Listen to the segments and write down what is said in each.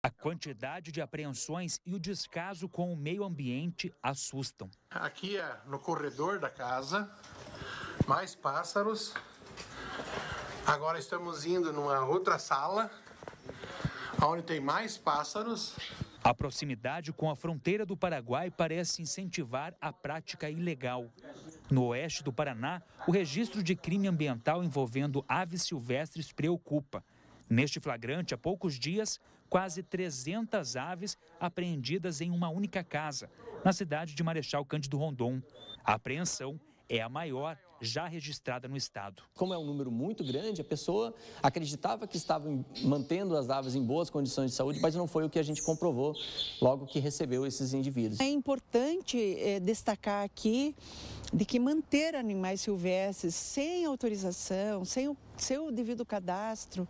A quantidade de apreensões e o descaso com o meio ambiente assustam. Aqui é no corredor da casa, mais pássaros. Agora estamos indo numa outra sala, onde tem mais pássaros. A proximidade com a fronteira do Paraguai parece incentivar a prática ilegal. No oeste do Paraná, o registro de crime ambiental envolvendo aves silvestres preocupa. Neste flagrante, há poucos dias, quase 300 aves apreendidas em uma única casa, na cidade de Marechal Cândido Rondon. A apreensão é a maior já registrada no estado. Como é um número muito grande, a pessoa acreditava que estava mantendo as aves em boas condições de saúde, mas não foi o que a gente comprovou logo que recebeu esses indivíduos. É importante é, destacar aqui de que manter animais silvestres sem autorização, sem o seu devido cadastro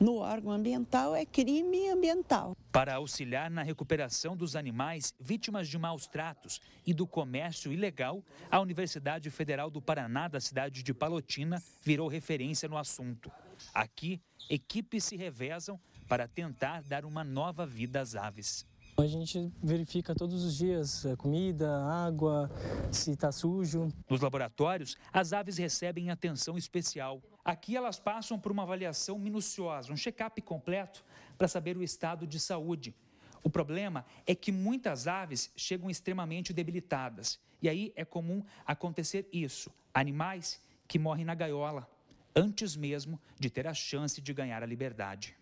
no órgão ambiental é crime ambiental. Para auxiliar na recuperação dos animais vítimas de maus tratos e do comércio ilegal, a Universidade Federal do Paraná da cidade de Palotina virou referência no assunto. Aqui, equipes se revezam para tentar dar uma nova vida às aves. A gente verifica todos os dias é, comida, água, se está sujo. Nos laboratórios, as aves recebem atenção especial. Aqui elas passam por uma avaliação minuciosa, um check-up completo para saber o estado de saúde. O problema é que muitas aves chegam extremamente debilitadas, e aí é comum acontecer isso: animais que morrem na gaiola antes mesmo de ter a chance de ganhar a liberdade.